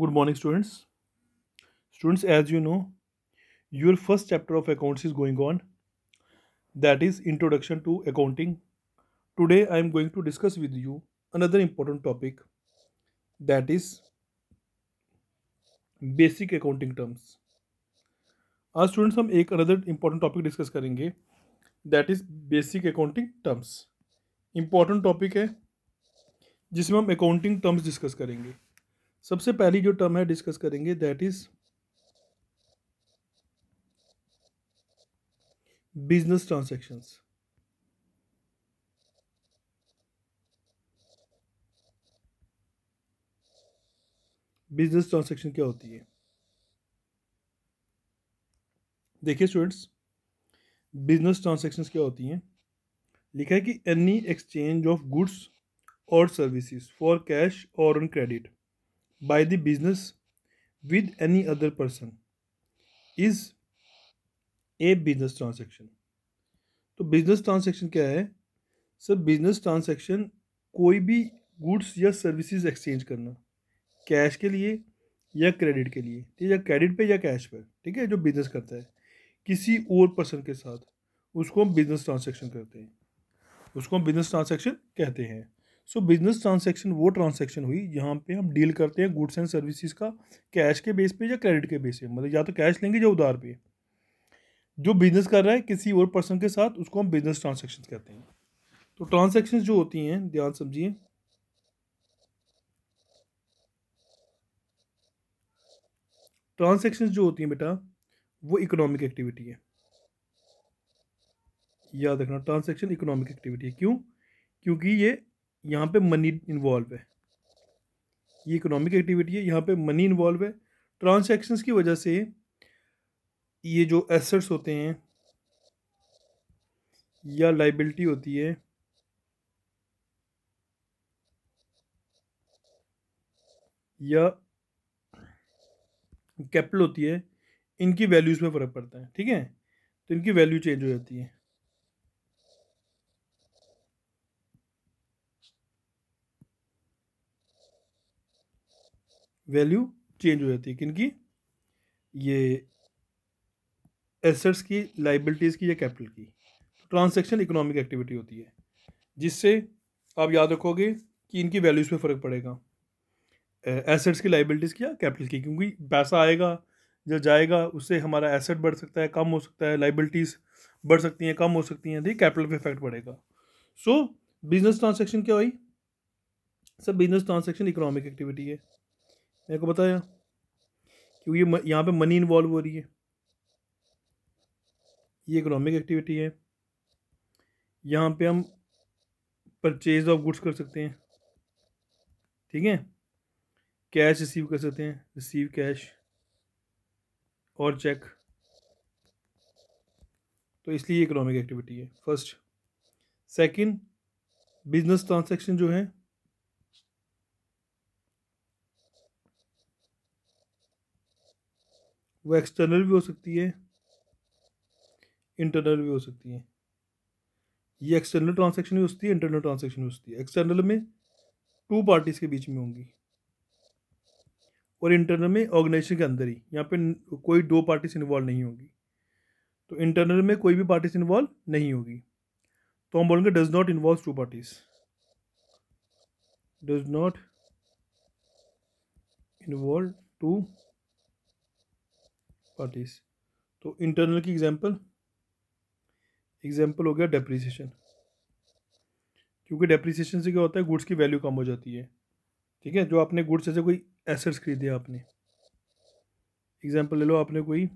Good morning students students as you no your first chapter of accounts is going on that is introduction to accounting today I am going to discuss with you another important topic that is basic accounting terms आज students हम एक another important topic discuss करेंगे that is basic accounting terms important topic है जिसमें हम accounting terms discuss करेंगे सबसे पहली जो टर्म है डिस्कस करेंगे that is business transactions business transaction क्या होती है देखिए स्टूडेंट्स बिजनेस ट्रांसेक्शंस क्या होती हैं लिखा है कि एनी एक्सचेंज ऑफ गुड्स और सर्विसेज फॉर कैश और on credit by the business with any other person is a business transaction तो बिजनेस ट्रांसैक्शन क्या है सर बिजनेस ट्रांसैक्शन कोई भी गुड्स या services एक्सचेंज करना कैश के लिए या क्रेडिट के लिए ठीक है या क्रेडिट पे या कैश पर ठीक है जो बिजनेस करता है किसी और पर्सन के साथ उसको हम बिजनेस ट्रांसैक्शन करते हैं उसको हम बिजनेस ट्रांसैक्शन कहते हैं सो बिजनेस ट्रांसैक्शन वो ट्रांसैक्शन हुई जहाँ पे हम डील करते हैं गुड्स एंड सर्विसेज का कैश के बेस पे या क्रेडिट के बेस पे मतलब या तो कैश लेंगे या उधार पे जो बिजनेस कर रहा है किसी और पर्सन के साथ उसको हम बिजनेस ट्रांसैक्शन कहते हैं तो ट्रांसैक्शन जो होती हैं ध्यान समझिए ट्रांसैक्शन जो होती हैं बेटा वो इकोनॉमिक एक्टिविटी है याद रखना ट्रांसैक्शन इकोनॉमिक एक्टिविटी है क्यों क्योंकि ये यहाँ पे मनी इन्वॉल्व है ये इकोनॉमिक एक्टिविटी है यहाँ पे मनी इन्वॉल्व है ट्रांसैक्शंस की वजह से ये जो एसेट्स होते हैं या लाइबिलिटी होती है या कैपिटल होती है इनकी वैल्यूज़ में फ़र्क पड़ता है ठीक है तो इनकी वैल्यू चेंज हो जाती है वैल्यू चेंज हो जाती है की ये एसेट्स की लाइबिलिटीज़ की या कैपिटल की ट्रांसैक्शन इकोनॉमिक एक्टिविटी होती है जिससे आप याद रखोगे कि इनकी वैल्यूज़ पे फ़र्क पड़ेगा एसेट्स की लाइबिलिटीज़ की या कैपिटल की क्योंकि पैसा आएगा जो जाएगा उससे हमारा एसेट बढ़ सकता है कम हो सकता है लाइबिलिटीज़ बढ़ सकती हैं कम हो सकती हैं ठीक कैपिटल पर इफेक्ट पड़ेगा सो बिजनेस ट्रांसैक्शन क्या हुई sir business transaction economic activity है मेरे को बताया क्योंकि यहाँ पे मनी इन्वॉल्व हो रही है ये इकोनॉमिक एक्टिविटी है यहाँ पे हम परचेज ऑफ गुड्स कर सकते हैं ठीक है कैश रिसीव कर सकते हैं रिसीव कैश और चेक तो इसलिए इकोनॉमिक एक्टिविटी है फर्स्ट सेकंड बिजनेस ट्रांसैक्शन जो है वो एक्सटर्नल भी हो सकती है इंटरनल भी हो सकती है ये एक्सटर्नल ट्रांसैक्शन भी हो सकती है इंटरनल ट्रांसैक्शन भी हो सकती है एक्सटर्नल में टू पार्टीज़ के बीच में होंगी और इंटरनल में ऑर्गेनाइजेशन के अंदर ही यहाँ पे कोई दो पार्टीज इन्वॉल्व नहीं होगी तो इंटरनल में कोई भी पार्टीज इन्वॉल्व नहीं होगी तो हम बोलेंगे does not involve two parties does not involve two parties तो इंटरनल की एग्जांपल एग्जांपल हो गया डेप्रीसीशन क्योंकि डेप्रीसीशन से क्या होता है गुड्स की वैल्यू कम हो जाती है ठीक है जो आपने गुड्स जैसे कोई एसेट्स खरीदे आपने एग्जाम्पल ले लो आपने कोई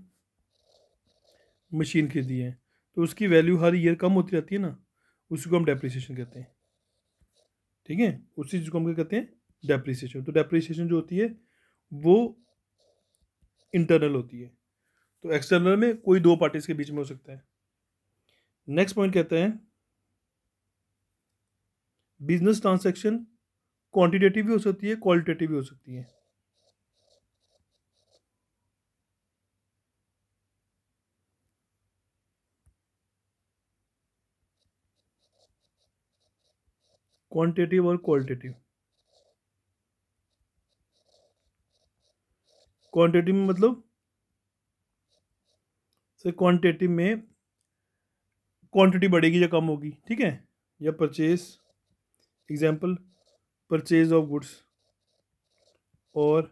मशीन खरीदी है तो उसकी वैल्यू हर ईयर कम होती रहती है ना उसी को हम डेप्रीसीशन कहते हैं ठीक है उसी चीज़ को हम क्या कहते हैं डेप्रीसीशन तो डेप्रीसीशन जो होती है वो इंटरनल होती है तो एक्सटर्नल में कोई दो पार्टीज के बीच में हो सकता है नेक्स्ट पॉइंट कहते हैं बिजनेस ट्रांसैक्शन क्वांटिटेटिव भी हो सकती है क्वालिटेटिव भी हो सकती है क्वांटिटेटिव और क्वालिटेटिव क्वांटिटेटिव मतलब से क्वांटिटेटिव में क्वांटिटी बढ़ेगी या कम होगी ठीक है या purchase example purchase of goods और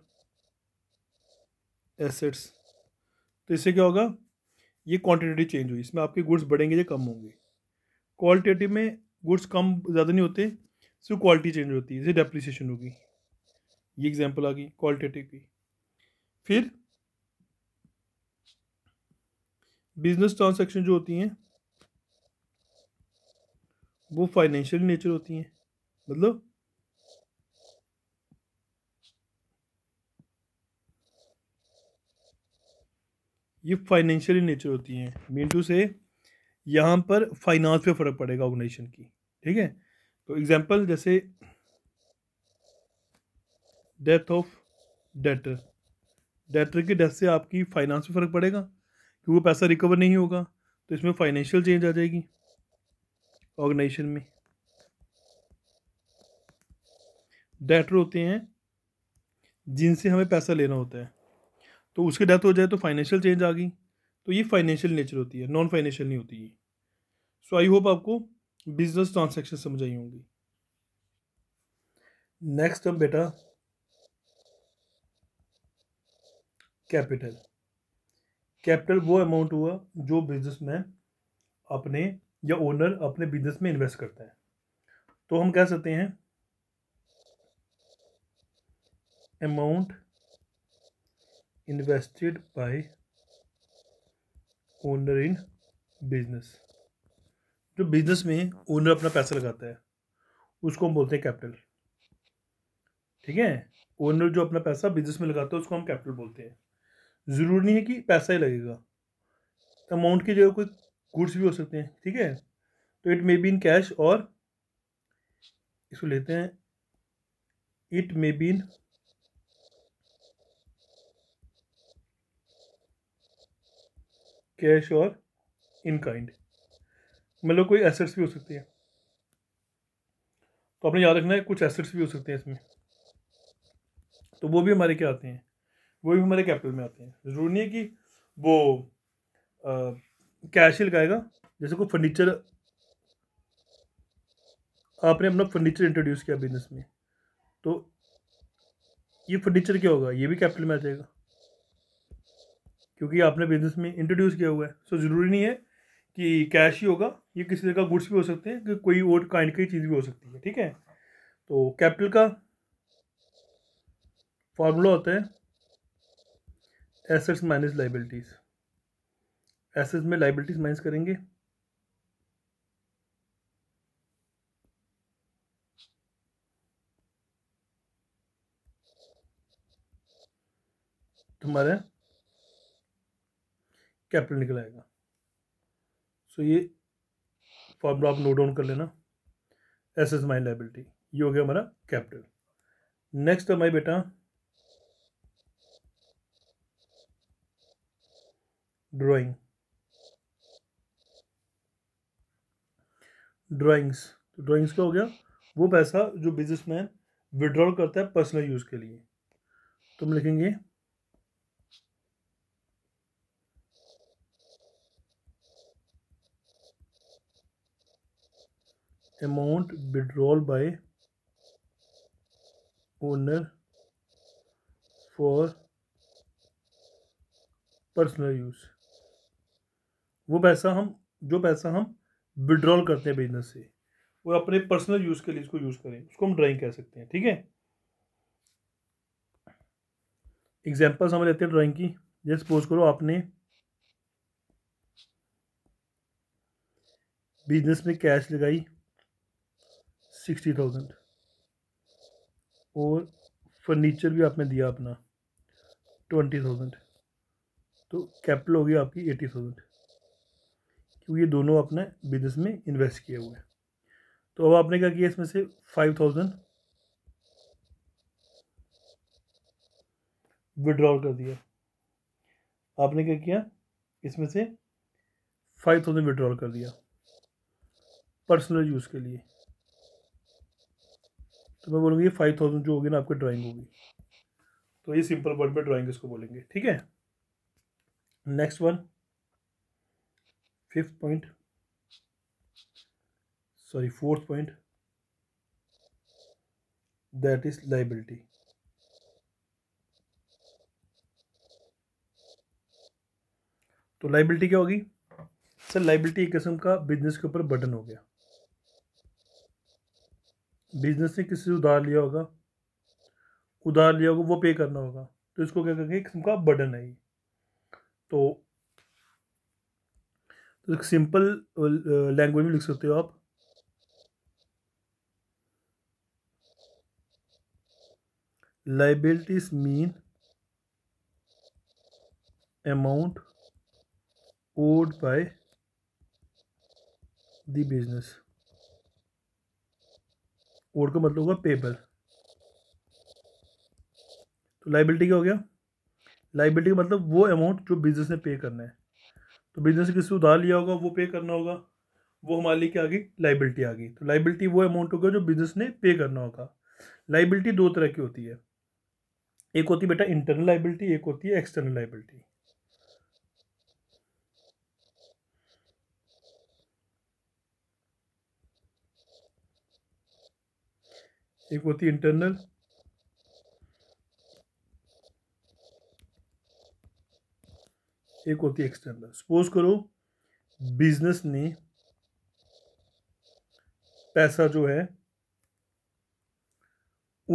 एसेट्स तो इससे क्या होगा ये क्वांटिटी चेंज हुई इसमें आपके गुड्स बढ़ेंगे या कम होंगे क्वालिटेटिव में गुड्स कम ज़्यादा नहीं होते सिर्फ क्वालिटी चेंज होती है जैसे डेप्रिसिएशन होगी ये एग्जाम्पल आ गई क्वालिटेटिव की फिर बिजनेस ट्रांसैक्शन जो होती हैं वो फाइनेंशियल नेचर होती हैं मतलब ये फाइनेंशियल नेचर होती हैं मीन टू से यहाँ पर फाइनेंस पे फ़र्क पड़ेगा ऑर्गेनाइजेशन की ठीक है तो एग्जांपल जैसे डेथ ऑफ डेटर डेटर की डेथ से आपकी फाइनेंस पे फ़र्क पड़ेगा कि वो पैसा रिकवर नहीं होगा तो इसमें फाइनेंशियल चेंज आ जाएगी ऑर्गेनाइजेशन में डेटर होते हैं जिनसे हमें पैसा लेना होता है तो उसकी डेथ हो जाए तो फाइनेंशियल चेंज आ गई तो ये फाइनेंशियल नेचर होती है नॉन फाइनेंशियल नहीं होती ये सो आई होप आपको बिजनेस ट्रांसैक्शन समझ आई होंगी नेक्स्ट हम बेटा कैपिटल कैपिटल वो अमाउंट हुआ जो बिजनेस में अपने या ओनर अपने बिजनेस में इन्वेस्ट करता है तो हम कह सकते हैं amount invested by owner in business जो बिजनेस में ओनर अपना पैसा लगाता है उसको हम बोलते हैं कैपिटल ठीक है ओनर जो अपना पैसा बिजनेस में लगाता है उसको हम कैपिटल बोलते हैं ज़रूरी नहीं है कि पैसा ही लगेगा अमाउंट की जगह कोई गुड्स भी हो सकते हैं ठीक है तो it may be in cash और इसको लेते हैं it may be in cash और इन काइंड मतलब कोई एसेट्स भी हो सकते हैं तो आपने याद रखना है कुछ एसेट्स भी हो सकते हैं इसमें तो वो भी हमारे क्या आते हैं वो भी हमारे कैपिटल में आते हैं ज़रूरी नहीं है कि वो कैश ही लगाएगा जैसे कोई फर्नीचर आपने अपना फर्नीचर इंट्रोड्यूस किया बिजनेस में तो ये फर्नीचर क्या होगा ये भी कैपिटल में आ जाएगा क्योंकि आपने बिजनेस में इंट्रोड्यूस किया हुआ है सो ज़रूरी नहीं है कि कैश ही होगा ये किसी तरह का गुड्स भी हो सकते हैं कि कोई और काइंड की चीज़ भी हो सकती है ठीक है तो कैपिटल का फॉर्मूला होता है एसेट्स माइनस लाइबिलिटीज एसेट्स में लाइबिलिटीज माइनस करेंगे तुम्हारा कैपिटल निकल आएगा सो so, ये फॉर्मूला आप नोट डाउन कर लेना एस माइन लाइबिलिटी ये हो गया हमारा कैपिटल नेक्स्ट हमारे बेटा drawing तो ड्रॉइंग्स का हो गया वो पैसा जो बिजनेसमैन विड्रॉल करता है पर्सनल यूज के लिए तुम लिखेंगे amount withdrawal by owner for personal use वो पैसा हम जो पैसा हम विड्रॉल करते हैं बिजनेस से वो अपने पर्सनल यूज़ के लिए इसको यूज़ करें उसको हम ड्राइंग कह सकते हैं ठीक है एग्जाम्पल्स हम लेते हैं ड्राइंग की जैसे सपोज करो आपने बिजनेस में कैश लगाई सिक्सटी थाउजेंड और फर्नीचर भी आपने दिया अपना ट्वेंटी थाउजेंड तो कैपिटल होगी आपकी एटी थाउजेंड तो ये दोनों अपने बिजनेस में इन्वेस्ट किए हुए हैं तो अब आपने क्या किया इसमें से फाइव थाउजेंड विड्रॉल कर दिया आपने क्या किया इसमें से फाइव थाउजेंड विड्रॉल कर दिया पर्सनल यूज़ के लिए तो मैं बोलूँगी फाइव थाउजेंड जो होगी ना आपकी ड्राइंग होगी तो ये सिंपल वर्ड में ड्राइंग इसको बोलेंगे ठीक है next one fifth point sorry fourth point that is liability तो लाइबिलिटी क्या होगी सर लाइबिलिटी एक किस्म का बिजनेस के ऊपर बटन हो गया बिजनेस ने किसी से उधार लिया होगा उधार लिया होगा वो पे करना होगा तो इसको क्या कहेंगे एक किस्म का बटन है ये तो तो सिंपल लैंग्वेज में लिख सकते हो आप liabilities mean amount owed by the business owed का मतलब होगा पेबल तो लाइबिलिटी क्या हो गया लाइबिलिटी का मतलब वो अमाउंट जो बिजनेस ने पे करना है तो बिजनेस से किसी उधार लिया होगा वो पे करना होगा वो हमारे लिए क्या आ गई लाइबिलिटी आ गई तो लाइबिलिटी वो अमाउंट होगा जो बिजनेस ने पे करना होगा लाइबिलिटी दो तरह की होती है एक होती है बेटा इंटरनल लाइबिलिटी एक होती है एक्सटर्नल लाइबिलिटी एक होती है इंटरनल एक होती है एक्सटर्नल सपोज करो बिजनेस ने पैसा जो है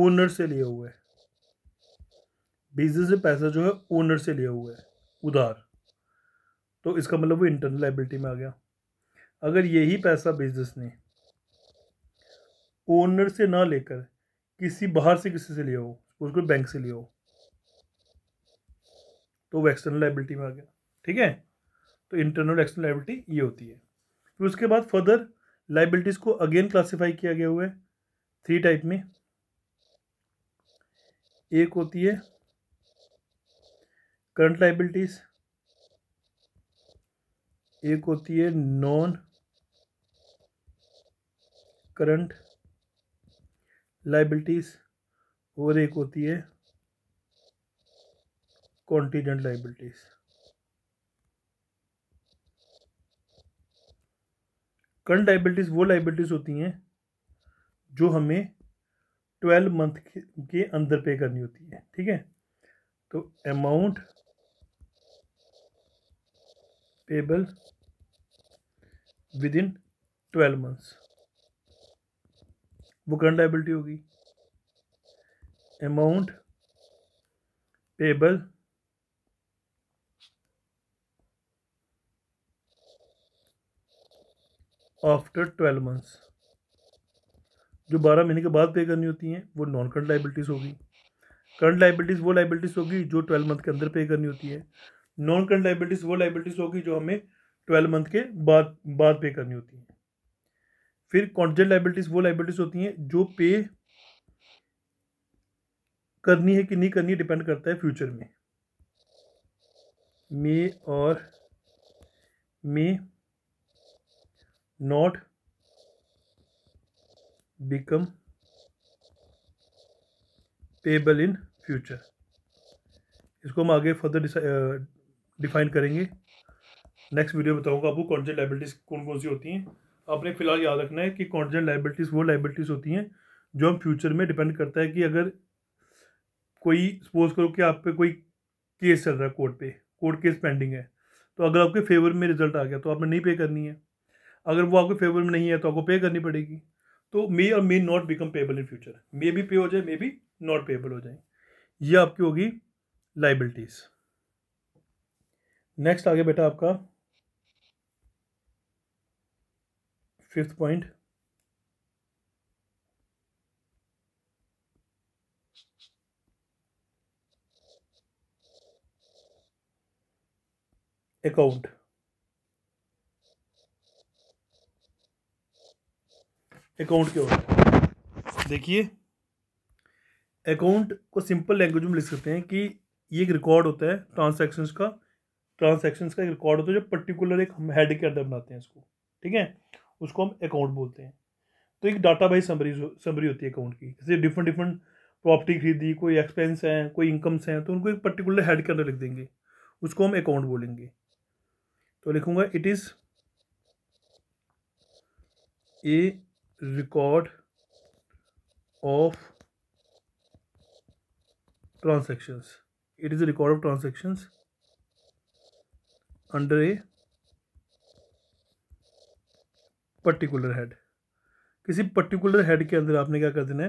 ओनर से लिया हुआ है बिजनेस ने पैसा जो है ओनर से लिया हुआ है उधार तो इसका मतलब वो इंटरनल लाइबिलिटी में आ गया अगर यही पैसा बिजनेस ने ओनर से ना लेकर किसी बाहर से किसी से लिया हो उसको बैंक से लिया हो तो वो एक्सटर्नल लाइबिलिटी में आ गया ठीक है तो इंटरनल एक्सटर्नल लाइबिलिटी ये होती है फिर उसके बाद फर्दर लाइबिलिटीज़ को अगेन क्लासीफाई किया गया हुआ है थ्री टाइप में एक होती है करंट लाइबिलिटीज़ एक होती है नॉन करंट लाइबिलिटीज़ और एक होती है कॉन्टीजेंट लाइबिलिटीज़ करंट लाइबिलिटीज़ वो लाइबिलिटीज़ होती हैं जो हमें ट्वेल्व मंथ के अंदर पे करनी होती है ठीक है तो amount payable within twelve months वो करंट लाइबिलिटी होगी amount payable after twelve months जो बारह महीने के बाद पे करनी होती हैं वो नॉन करंट लाइबिलिटीज़ होगी करंट लाइबिलिटीज़ वो लाइबिलिटीज़ होगी जो ट्वेल्व मंथ के अंदर पे करनी होती है नॉन करंट लाइबिलिटीज़ वो लाइबिलिटीज़ होगी जो हमें ट्वेल्व मंथ के बाद बाद पे करनी होती हैं फिर कॉन्टेंट लाइबिलिटीज़ वो लाइबिलिटीज़ होती हैं जो पे करनी है कि नहीं करनी डिपेंड करता है फ्यूचर में मे और may not become payable in future इसको हम आगे फर्दर डिफाइन करेंगे नेक्स्ट वीडियो बताऊंगा आपको कॉन्टेंट लाइबिलिटीज़ कौन कौन सी होती हैं आपने फिलहाल याद रखना है कि कॉन्टेंट लाइबिलिटीज़ वो लाइबिलिटीज़ होती हैं जो हम फ्यूचर में डिपेंड करता है कि अगर कोई सपोज करो कि आप पे कोई केस चल रहा है कोर्ट पे कोर्ट केस पेंडिंग है तो अगर आपके फेवर में रिजल्ट आ गया तो आपने नहीं पे करनी है अगर वो आपके फेवर में नहीं है तो आपको पे करनी पड़ेगी तो मे और may not become payable in future मे भी पे हो जाए मे भी नॉट पेबल हो जाए ये आपकी होगी लाइबिलिटीज नेक्स्ट आगे बेटा आपका फिफ्थ पॉइंट अकाउंट अकाउंट क्या होता है देखिए अकाउंट को सिंपल लैंग्वेज में लिख सकते हैं कि ये एक रिकॉर्ड होता है ट्रांसैक्शंस का ट्रांसैक्शंस का एक रिकॉर्ड होता है जो पर्टिकुलर एक हम हेड के अंदर बनाते हैं इसको ठीक है उसको हम अकाउंट बोलते हैं तो एक डाटा बाई समरी समरी होती है अकाउंट की जैसे डिफरेंट डिफरेंट प्रॉपर्टी खरीदी कोई एक्सपेंस हैं कोई इनकम्स हैं तो उनको एक पर्टिकुलर हेड के अंदर लिख देंगे उसको हम अकाउंट बोलेंगे तो लिखूंगा it is a record of transactions it is a record of transactions under a particular head किसी पर्टिकुलर हेड के अंदर आपने क्या कर देना है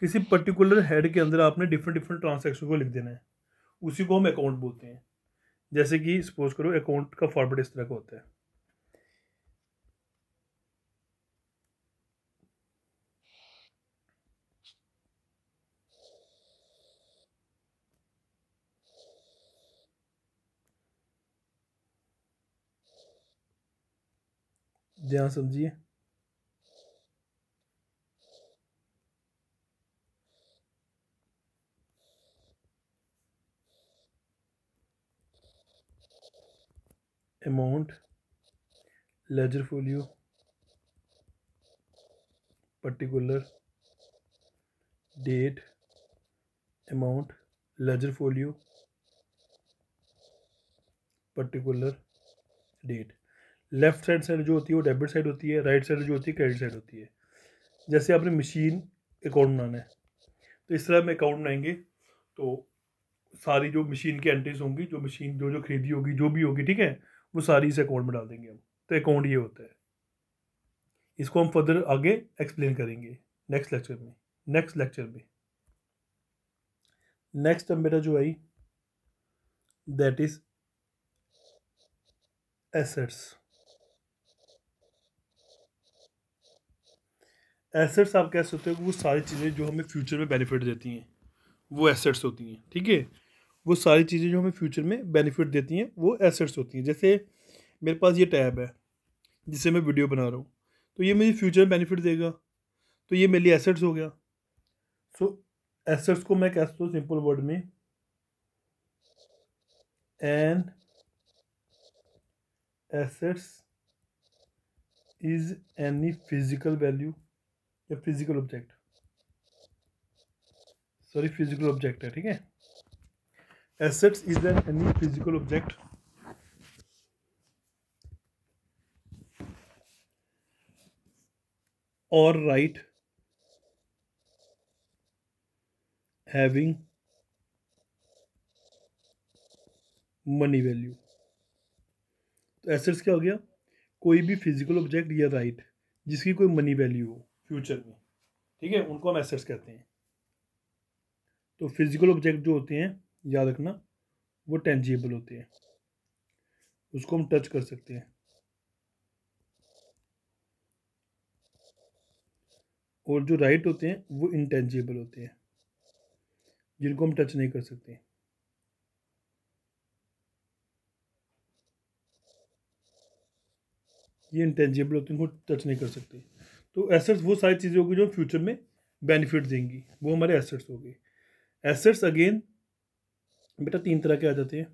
किसी पर्टिकुलर हेड के अंदर आपने डिफरेंट डिफरेंट ट्रांसैक्शन को लिख देना है उसी को हम अकाउंट बोलते हैं जैसे कि सपोज करो अकाउंट का फॉर्मेट इस तरह का होता है ध्यान समझिए amount ledger folio particular date amount ledger folio particular date left side side जो होती है वो डेबिट साइड होती है राइट साइड जो होती है क्रेडिट साइड होती है जैसे आपने मशीन अकाउंट बनाना है तो इस तरह में अकाउंट बनाएंगे तो सारी जो मशीन की एंट्रीज होंगी जो मशीन जो जो खरीदी होगी जो भी होगी ठीक है वो सारी इस अकाउंट में डाल देंगे हम तो अकाउंट ये होता है इसको हम फर्दर आगे एक्सप्लेन करेंगे नेक्स्ट लेक्चर में नेक्स्ट लेक्चर में नेक्स्ट अब मेरा जो I that is assets assets आप कह सकते हो वो सारी चीज़ें जो हमें फ्यूचर में बेनिफिट देती हैं वो एसेट्स होती हैं ठीक है वो सारी चीज़ें जो हमें फ्यूचर में बेनिफिट देती हैं वो एसेट्स होती हैं जैसे मेरे पास ये टैब है जिससे मैं वीडियो बना रहा हूँ तो ये मुझे फ्यूचर में बेनिफिट देगा तो ये मेरे लिए एसेट्स हो गया सो एसेट्स को मैं कह सकता हूँ सिंपल वर्ड में an assets is any physical value या physical object sorry physical object है ठीक है assets is an any physical object or right having money value तो एसेट्स क्या हो गया कोई भी फिजिकल ऑब्जेक्ट या राइट जिसकी कोई मनी वैल्यू हो फ्यूचर में ठीक है उनको हम एसेट्स कहते हैं तो फिजिकल ऑब्जेक्ट जो होते हैं याद रखना वो टेंजिबल होते हैं उसको हम टच कर सकते हैं और जो राइट होते हैं वो इंटेंजिबल होते हैं जिनको हम टच नहीं कर सकते ये इंटेंजिबल होते हैं उनको टच नहीं कर सकते तो एसेट्स वो सारी चीज़ें होगी जो फ्यूचर में बेनिफिट देंगी वो हमारे एसेट्स हो गए एसेट्स अगेन बेटा तीन तरह के आ जाते हैं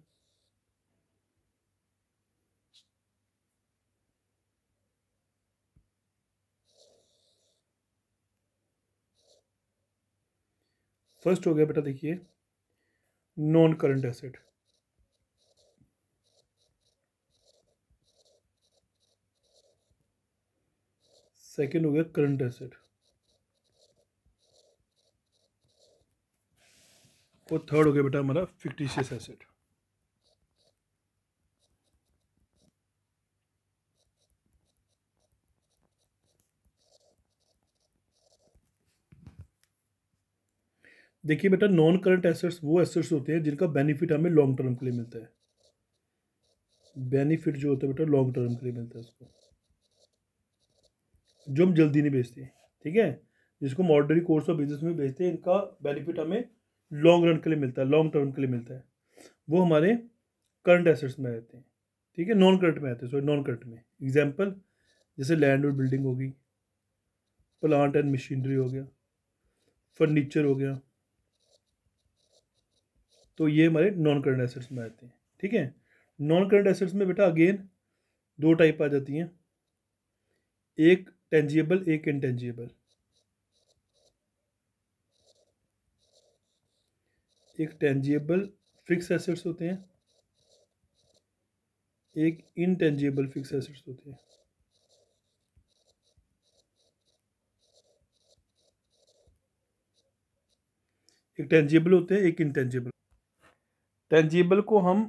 फर्स्ट हो गया बेटा देखिए नॉन करंट एसेट सेकेंड हो गया करंट एसेट वो थर्ड हो गया बेटा हमारा फिक्टिशियस एसेट देखिए बेटा नॉन करंट एसेट्स वो एसेट्स होते हैं जिनका बेनिफिट हमें लॉन्ग टर्म के लिए मिलता है बेनिफिट जो होता है बेटा लॉन्ग टर्म के लिए मिलता है उसको जो हम जल्दी नहीं बेचते ठीक है जिसको हम कोर्स ऑफ बिजनेस में बेचते हैं इनका बेनिफिट हमें लॉन्ग रन के लिए मिलता है लॉन्ग टर्म के लिए मिलता है वो हमारे करंट एसेट्स में रहते हैं ठीक है नॉन करंट में आते हैं सॉरी नॉन करंट में एग्जाम्पल जैसे लैंड और बिल्डिंग होगी प्लांट एंड मशीनरी हो गया फर्नीचर हो गया तो ये हमारे नॉन करंट एसेट्स में आते हैं ठीक है नॉन करंट एसेट्स में बेटा अगेन दो टाइप आ जाती हैं एक टेंजिएबल एक इनटेंजिएबल एक टेंजिएबल फिक्स एसेट्स होते हैं एक इनटेंजिएबल फिक्स एसेट्स होते हैं एक टेंजिबल होते हैं एक इनटेंजिबल टेंजिबल को हम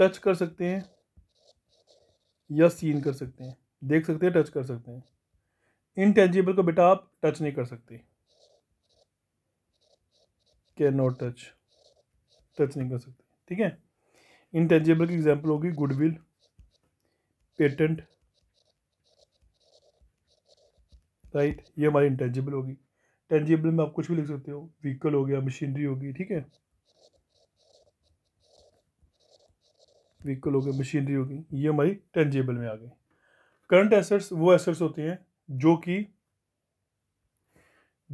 टच कर सकते हैं या सीन कर सकते हैं देख सकते हैं टच कर सकते हैं इनटेंजिबल को बेटा आप टच नहीं कर सकते कैन नॉट टच टच नहीं कर सकते ठीक है इंटेंजिबल की एग्जाम्पल होगी गुडविल पेटेंट राइट ये हमारी इंटेंजिबल होगी टेंजिबल में आप कुछ भी लिख सकते हो व्हीकल हो गया मशीनरी होगी ठीक है व्हीकल हो गया मशीनरी होगी ये हमारी टेंजिबल में आ गई करंट एसेट्स वो एसेट्स होते हैं जो कि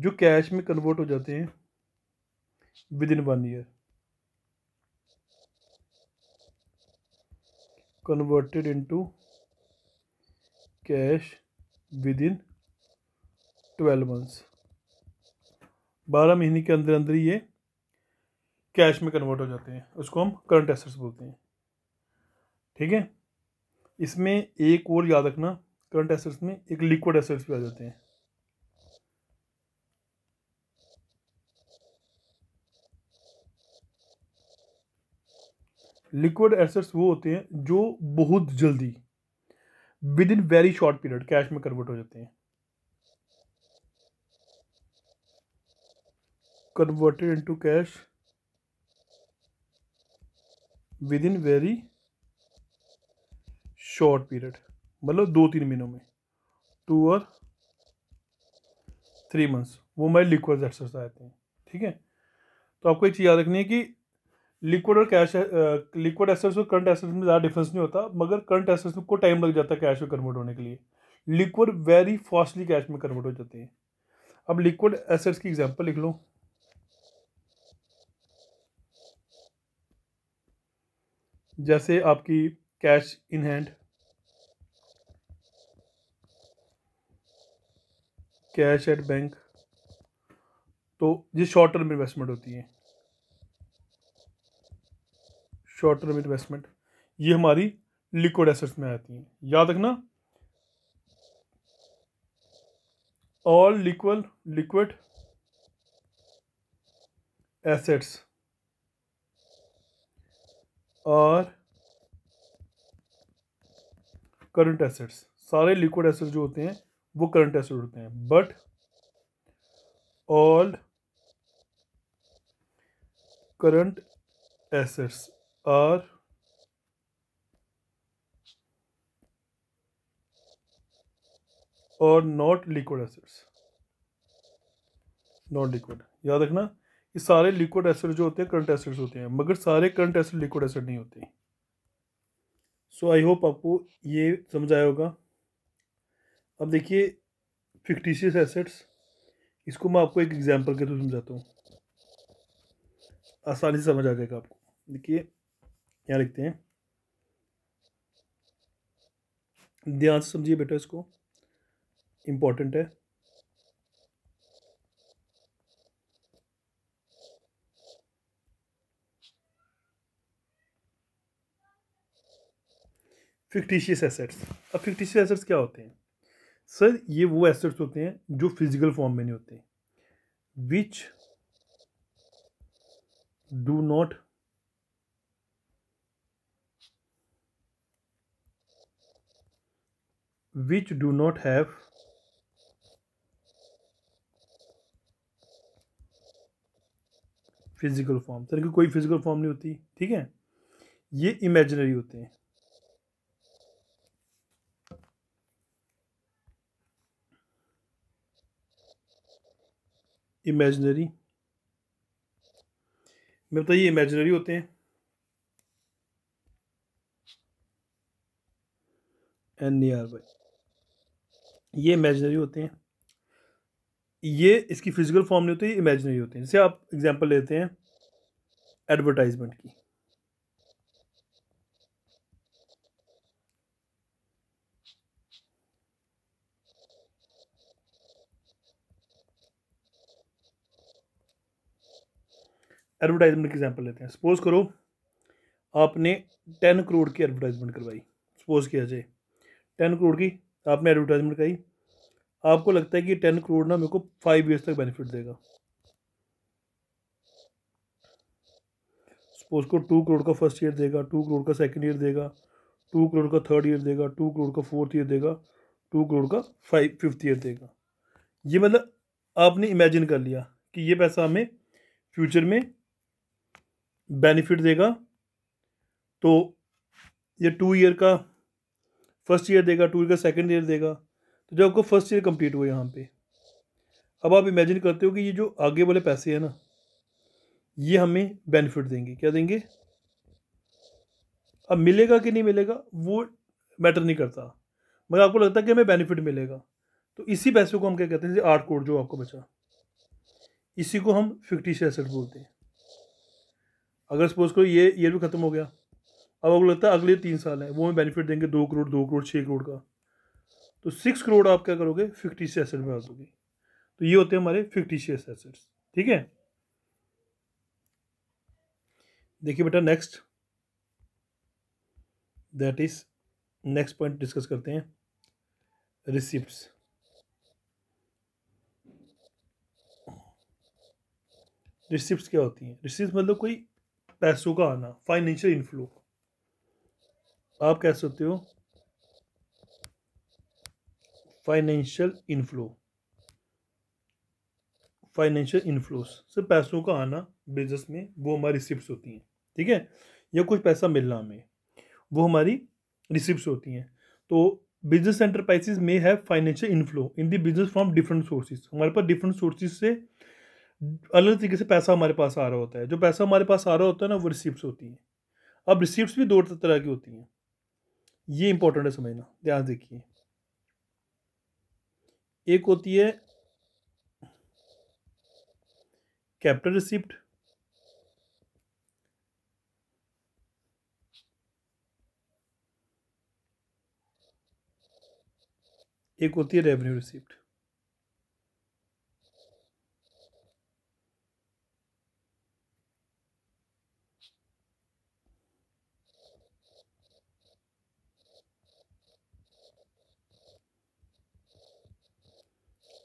जो कैश में कन्वर्ट हो जाते हैं within one year converted Converted cash within twelve months बारह महीने के अंदर अंदर ये कैश में कन्वर्ट हो जाते हैं उसको हम करंट एसेट्स बोलते हैं ठीक है इसमें एक और याद रखना करंट एसेट्स में एक लिक्विड एसेट्स भी आ जाते हैं लिक्विड एसेट्स वो होते हैं जो बहुत जल्दी within very short period cash में कन्वर्ट हो जाते हैं converted into cash within very short period मतलब दो तीन महीनों में टू और थ्री मंथ्स वो हमारे लिक्विड एसेट्स आते हैं ठीक है तो आपको एक चीज़ याद रखनी है कि लिक्विड और कैश लिक्विड एसेट्स और करंट एसेट्स में ज़्यादा डिफरेंस नहीं होता मगर करंट एसेट्स में को टाइम लग जाता है कैश में कन्वर्ट होने के लिए लिक्विड वेरी फास्टली कैश में कन्वर्ट हो जाते हैं अब लिक्विड एसेट्स की एग्जांपल लिख लो जैसे आपकी cash in hand cash at bank तो ये शॉर्ट टर्म इन्वेस्टमेंट होती है शॉर्ट टर्म इन्वेस्टमेंट ये हमारी लिक्विड एसेट्स में आती हैं याद रखना ऑल लिक्वल लिक्विड एसेट्स और करंट एसेट्स सारे लिक्विड एसेट्स जो होते हैं वो करंट एसेट होते हैं but all current assets are और not liquid assets not liquid याद रखना ये सारे लिक्विड एसिड जो होते हैं करंट एसिड्स होते हैं मगर सारे करंट एसिड लिक्विड एसिड नहीं होते सो आई होप आपको ये समझ आया होगा अब देखिए फिक्टिशियस एसिड्स इसको मैं आपको एक एग्जांपल के थ्रू समझाता हूँ आसानी से समझ आ जाएगा आपको देखिए यहाँ लिखते हैं ध्यान से समझिए बेटा इसको इम्पोर्टेंट है फिक्टिशियस एसेट्स अब फिक्टिशियस एसेट्स क्या होते हैं सर ये वो एसेट्स होते हैं जो फिजिकल फॉर्म में नहीं होते which do not which do not have physical form तो की कोई फिजिकल फॉर्म नहीं होती ठीक है ये इमेजिनरी होते हैं इमेजिनरी मैं बताइए इमेजिनरी होते हैं एन नियर आर ये इमेजनरी होते हैं ये इसकी फिजिकल फॉर्म नहीं होती ये इमेजनरी होते हैं जैसे आप एग्जांपल लेते हैं एडवर्टाइजमेंट की एडवर्टाइजमेंट की एग्जांपल लेते हैं सपोज करो आपने टेन करोड़ की एडवर्टाइजमेंट करवाई सपोज किया जाए टेन करोड़ की आपने एडवर्टाइजमेंट कराई आपको लगता है कि टेन करोड़ ना मेरे को फाइव ईयर्स तक बेनिफिट देगा सपोज को टू करोड़ का फर्स्ट ईयर देगा टू करोड़ का सेकेंड ईयर देगा टू करोड़ का थर्ड ईयर देगा टू करोड़ का फोर्थ ईयर देगा टू करोड़ का फाइव फिफ्थ ईयर देगा ये मतलब आपने इमेजिन कर लिया कि ये पैसा हमें फ्यूचर में बेनिफिट देगा तो ये टू ईयर का फर्स्ट ईयर देगा टू ईयर का सेकेंड ईयर देगा तो जब आपको फर्स्ट ईयर कंप्लीट हुआ यहाँ पे अब आप इमेजिन करते हो कि ये जो आगे वाले पैसे हैं ना ये हमें बेनिफिट देंगे क्या देंगे अब मिलेगा कि नहीं मिलेगा वो मैटर नहीं करता मगर आपको लगता है कि हमें बेनिफिट मिलेगा तो इसी पैसे को हम क्या कहते हैं जैसे आठ करोड़ जो आपको बचा इसी को हम फिक्टिश एसेट बोलते हैं अगर सपोज करो ये ईयर भी ख़त्म हो गया अब आपको लगता है अगले तीन साल हैं वो हमें बेनिफिट देंगे दो करोड़ दो करोड़ छः करोड़ का तो सिक्स करोड़ आप क्या करोगे फिफ्टी फिक्टिश एसेट में आ तो ये होते हैं हमारे फिफ्टी फिक्टिशियस एसेट्स ठीक है देखिए बेटा next that is next point discuss करते हैं रिसिप्ट रिसिप्ट क्या होती हैं रिसिप्ट मतलब कोई पैसों का आना फाइनेंशियल इनफ्लो आप कह सकते हो financial inflow financial inflows sir पैसों का आना बिजनेस में वो हमारी रिसिप्ट होती हैं ठीक है या कुछ पैसा मिलना हमें वो हमारी रिसिप्ट होती हैं तो बिजनेस एंटरप्राइजेस में है financial inflow in the business from different sources हमारे पास डिफरेंट सोर्सेज से अलग तरीके से पैसा हमारे पास आ रहा होता है जो पैसा हमारे पास आ रहा होता है ना वो रिसिप्ट होती हैं अब रिसिप्ट भी दो तरह की होती हैं ये इंपॉर्टेंट है समझना ध्यान देखिए एक होती है कैपिटल रिसिप्ट एक होती है रेवेन्यू रिसिप्ट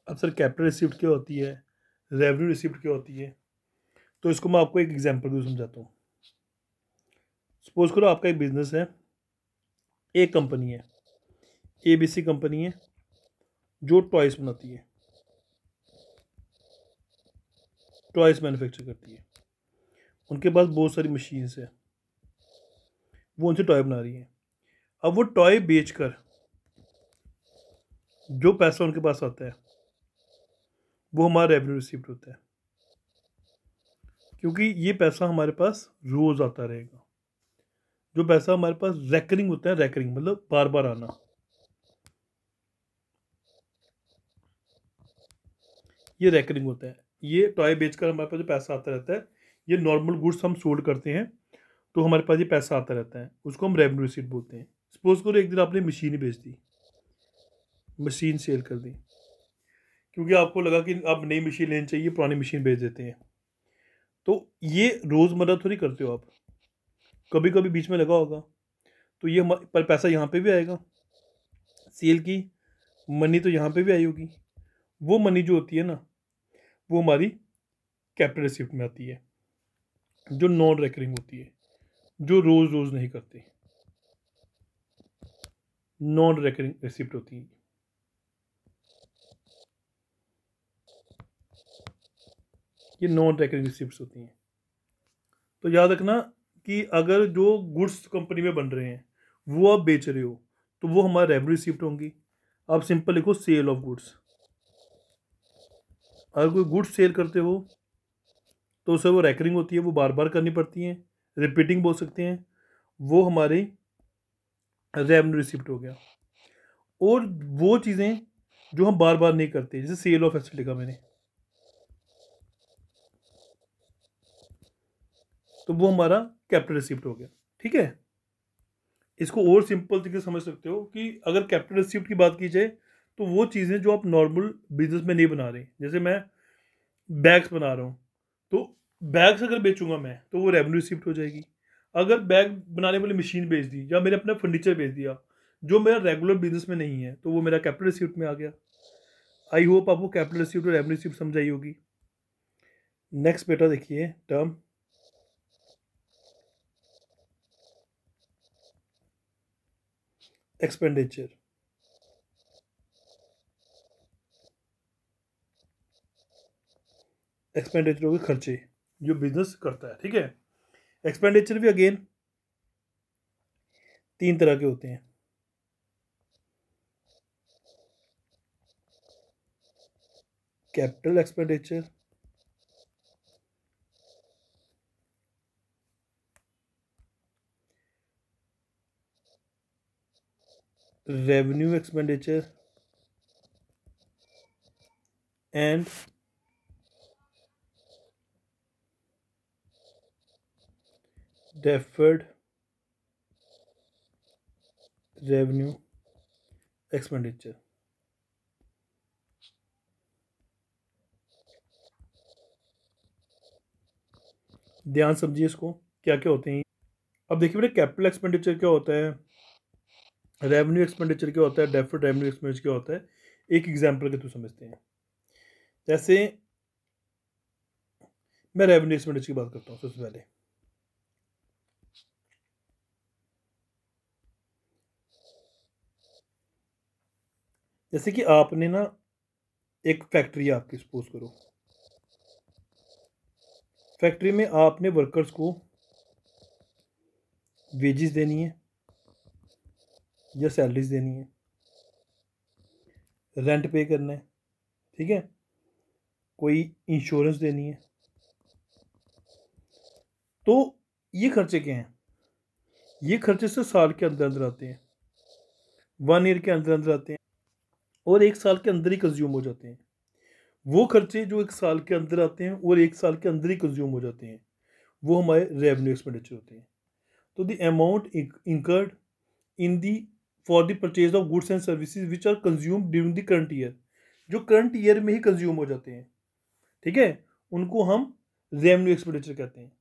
अब सर कैपिटल रिसिप्ट क्या होती है रेवेन्यू रिसिप्ट क्या होती है तो इसको मैं आपको एक एग्जाम्पल भी समझाता हूँ सपोज करो आपका एक बिजनेस है एक कंपनी है ए बी सी कंपनी है जो टॉयस बनाती है टॉयस मैन्युफैक्चर करती है उनके पास बहुत सारी मशीन्स है वो उनसे टॉय बना रही हैं अब वो टॉय बेचकर जो पैसा उनके पास आता है वो हमारा रेवेन्यू रिसिप्ट होता है क्योंकि ये पैसा हमारे पास रोज़ आता रहेगा जो पैसा हमारे पास रेकरिंग होता है रेकरिंग मतलब बार बार आना ये रेकरिंग होता है ये टॉय बेचकर हमारे पास जो पैसा आता रहता है ये नॉर्मल गुड्स हम सोल्ड करते हैं तो हमारे पास ये पैसा आता रहता है उसको हम रेवेन्यू रिसीट बोलते हैं सपोज करो एक दिन आपने मशीन बेच दी मशीन सेल कर दी क्योंकि आपको लगा कि अब नई मशीन लेनी चाहिए पुरानी मशीन भेज देते हैं तो ये रोज़मर्रा थोड़ी करते हो आप कभी कभी बीच में लगा होगा तो ये पर पैसा यहाँ पे भी आएगा सेल की मनी तो यहाँ पे भी आई होगी वो मनी जो होती है ना वो हमारी कैपिटल रिसिप्ट में आती है जो नॉन रेकरिंग होती है जो रोज़ रोज़ नहीं करते नॉन रेकरिंग रिसिप्ट होती है ये नॉन ट्रैकिंग रिसिप्ट होती हैं तो याद रखना कि अगर जो गुड्स कंपनी में बन रहे हैं वो आप बेच रहे हो तो वो हमारा रेवेन्यू रिसिप्ट होंगी आप सिंपल लिखो सेल ऑफ गुड्स अगर कोई गुड्स सेल करते हो तो उसे वो रैकरिंग होती है वो बार बार करनी पड़ती है रिपीटिंग बोल सकते हैं वो हमारी रेवेन्यू रिसिप्ट हो गया और वो चीज़ें जो हम बार बार नहीं करते जैसे सेल ऑफ एसेट लिखा मैंने तो वो हमारा कैपिटल रिसिप्ट हो गया ठीक है इसको और सिंपल तरीके से समझ सकते हो कि अगर कैपिटल रिसिप्ट की बात की जाए तो वो चीज़ें जो आप नॉर्मल बिजनेस में नहीं बना रहे जैसे मैं बैग्स बना रहा हूँ तो बैग्स अगर बेचूंगा मैं तो वो रेवेन्यू रिसिप्ट हो जाएगी अगर बैग बनाने वाली मशीन बेच दी या मैंने अपना फर्नीचर बेच दिया जो मेरा रेगुलर बिजनेस में नहीं है तो वो मेरा कैपिटल रिसिप्ट में आ गया आई होप आपको कैपिटल रिसिप्ट और रेवेन्यू रिसिप्ट समझाई होगी नेक्स्ट बेटा देखिए टर्म expenditure. एक्सपेंडिचर होगी खर्चे जो बिजनेस करता है ठीक है एक्सपेंडिचर भी अगेन तीन तरह के होते हैं capital expenditure revenue expenditure and deferred revenue expenditure ध्यान समझिए इसको क्या क्या होते हैं अब देखिए बेटा कैपिटल एक्सपेंडिचर क्या होता है रेवेन्यू एक्सपेंडिचर क्या होता है डेफिट रेवेन्यू एक्सपेंडिचर क्या होता है एक एग्जाम्पल के थ्रू समझते हैं जैसे मैं रेवेन्यू एक्सपेंडिचर की बात करता हूँ सबसे पहले जैसे कि आपने ना एक फैक्ट्री आपकी सपोज करो फैक्ट्री में आपने वर्कर्स को वेजेस देनी है या सैलरीज देनी है रेंट पे करना है ठीक है कोई इंश्योरेंस देनी है तो ये खर्चे क्या हैं ये खर्चे से साल के अंदर अंदर आते हैं वन ईयर के अंदर अंदर आते हैं और एक साल के अंदर ही कंज्यूम हो जाते हैं वो खर्चे जो एक साल के अंदर आते हैं और एक साल के अंदर ही कंज्यूम हो जाते हैं वो हमारे रेवेन्यू एक्सपेंडिचर होते हैं तो the amount incurred in the for the purchase of goods and services which are consume during the current year जो करंट ईयर में ही कंज्यूम हो जाते हैं ठीक है उनको हम रेवेन्यू एक्सपेंडिचर कहते हैं